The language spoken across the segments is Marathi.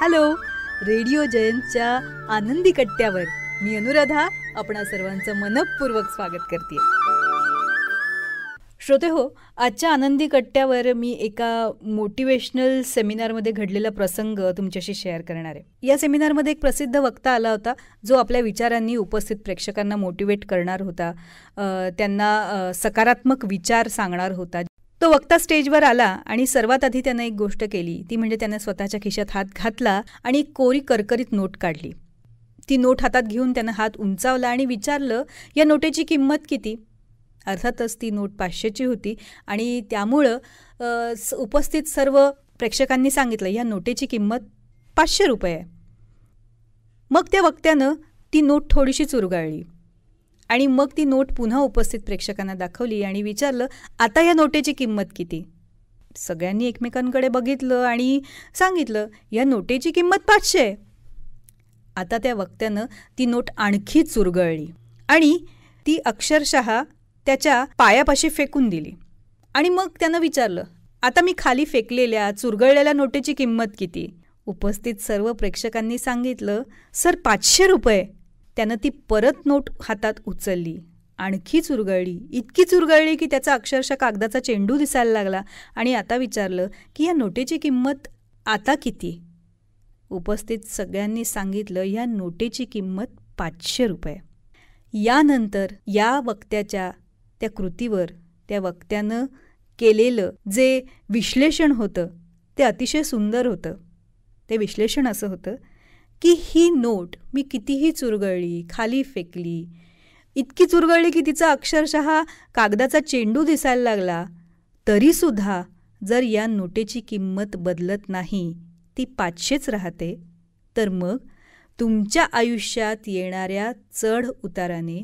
हॅलो रेडिओ जयंतच्या आनंदी कट्ट्यावर मी अनुराधा आपणा सर्वांचं मनपूर्वक स्वागत करते श्रोते हो आजच्या आनंदी कट्ट्यावर मी एका मोटिवेशनल सेमिनारमध्ये घडलेला प्रसंग तुमच्याशी शेअर करणार आहे या सेमिनारमध्ये एक प्रसिद्ध वक्ता आला होता जो आपल्या विचारांनी उपस्थित प्रेक्षकांना मोटिवेट करणार होता त्यांना सकारात्मक विचार सांगणार होता तो वक्ता स्टेजवर आला आणि सर्वात आधी त्यानं एक गोष्ट केली ती म्हणजे त्यानं स्वतःच्या खिशात हात घातला आणि कोरी करकरीत नोट काढली ती नोट हातात घेऊन त्यानं हात उंचावला आणि विचारलं या नोटेची किंमत किती अर्थातच ती नोट पाचशेची होती आणि त्यामुळं उपस्थित सर्व प्रेक्षकांनी सांगितलं या नोटेची किंमत पाचशे रुपये आहे मग त्या वक्त्यानं ती नोट थोडीशी चुरगाळली आणि मग ती नोट पुन्हा उपस्थित प्रेक्षकांना दाखवली आणि विचारलं आता या नोटेची किंमत किती सगळ्यांनी एकमेकांकडे बघितलं आणि सांगितलं या नोटेची किंमत पाचशे आता त्या वक्त्यानं ती नोट आणखी चुरगळली आणि ती अक्षरशः त्याच्या पायापाशी फेकून दिली आणि मग त्यानं विचारलं आता मी खाली फेकलेल्या चुरगळलेल्या नोटेची किंमत किती उपस्थित सर्व प्रेक्षकांनी सांगितलं सर पाचशे रुपये त्यानं ती परत नोट हातात उचलली आणखी चुरगळली इतकी चुरगळली की त्याचा अक्षरशः कागदाचा चेंडू दिसायला लागला आणि आता विचारलं की या नोटेची किंमत आता किती उपस्थित सगळ्यांनी सांगितलं या नोटेची किंमत पाचशे रुपये यानंतर या वक्त्याच्या त्या कृतीवर त्या वक्त्यानं केलेलं जे विश्लेषण होतं ते अतिशय सुंदर होतं ते विश्लेषण असं होतं की ही नोट मी कितीही चुरगळली खाली फेकली इतकी चुरगळली की तिचा अक्षरशः कागदाचा चेंडू दिसायला लागला तरीसुद्धा जर या नोटेची किंमत बदलत नाही ती पाचशेच राहते तर मग तुमच्या आयुष्यात येणाऱ्या चढ उताराने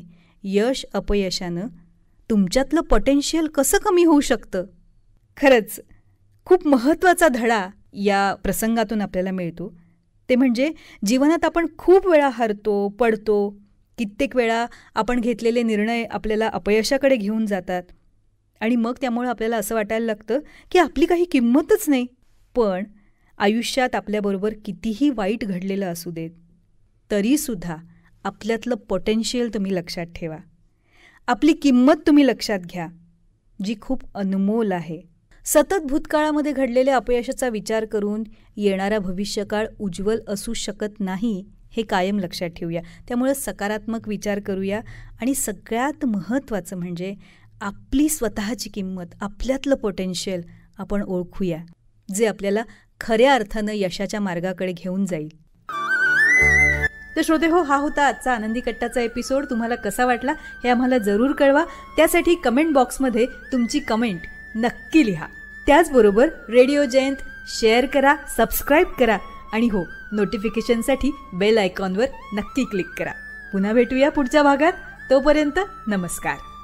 यश अपयशानं तुमच्यातलं पोटेन्शियल कसं कमी होऊ शकतं खरंच खूप महत्त्वाचा धडा या प्रसंगातून आपल्याला मिळतो ते म्हणजे जीवनात आपण खूप वेळा हरतो पडतो कित्येक वेळा आपण घेतलेले निर्णय आपल्याला अपयशाकडे घेऊन जातात आणि मग त्यामुळे आपल्याला असं वाटायला लागतं की आपली काही किंमतच नाही पण आयुष्यात आपल्याबरोबर कितीही वाईट घडलेलं असू देत तरीसुद्धा आपल्यातलं पोटेन्शियल तुम्ही लक्षात ठेवा आपली किंमत तुम्ही लक्षात घ्या जी खूप अनमोल आहे सतत भूतकाळामध्ये घडलेल्या अपयशाचा विचार करून येणारा भविष्यकाळ उज्ज्वल असू शकत नाही हे कायम लक्षात ठेवूया त्यामुळं सकारात्मक विचार करूया आणि सगळ्यात महत्त्वाचं म्हणजे आपली स्वतःची किंमत आपल्यातलं पोटेन्शियल आपण ओळखूया जे आपल्याला खऱ्या अर्थानं यशाच्या मार्गाकडे घेऊन जाईल तर श्रोते हो हा होता आजचा आनंदी कट्टाचा एपिसोड तुम्हाला कसा वाटला हे आम्हाला जरूर कळवा त्यासाठी कमेंट बॉक्समध्ये तुमची कमेंट नक्की लिहा त्याचबरोबर रेडिओ जयंत शेअर करा सबस्क्राईब करा आणि हो नोटिफिकेशनसाठी बेल आयकॉनवर नक्की क्लिक करा पुन्हा भेटूया पुढच्या भागात तोपर्यंत नमस्कार